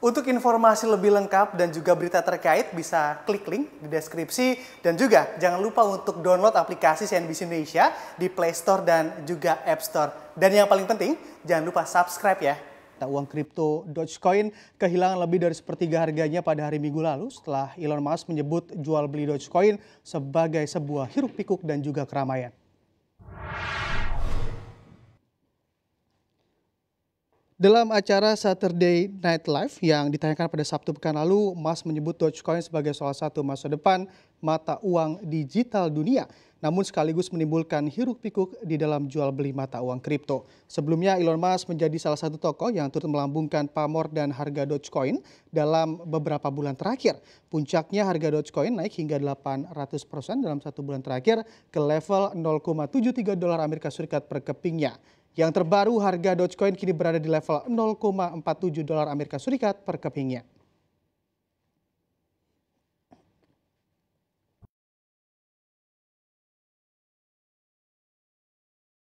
Untuk informasi lebih lengkap dan juga berita terkait bisa klik link di deskripsi dan juga jangan lupa untuk download aplikasi CNBC Indonesia di Play Store dan juga App Store. Dan yang paling penting jangan lupa subscribe ya. uang kripto Dogecoin kehilangan lebih dari sepertiga harganya pada hari Minggu lalu setelah Elon Musk menyebut jual beli Dogecoin sebagai sebuah hiruk pikuk dan juga keramaian. Dalam acara Saturday Night Live yang ditayangkan pada Sabtu pekan lalu, Mas menyebut Dogecoin sebagai salah satu masa depan mata uang digital dunia namun sekaligus menimbulkan hiruk-pikuk di dalam jual-beli mata uang kripto. Sebelumnya, Elon Musk menjadi salah satu tokoh yang turut melambungkan pamor dan harga Dogecoin dalam beberapa bulan terakhir. Puncaknya harga Dogecoin naik hingga 800 persen dalam satu bulan terakhir ke level 0,73 dolar Amerika Serikat per kepingnya. Yang terbaru harga Dogecoin kini berada di level 0,47 dolar Amerika Serikat per kepingnya.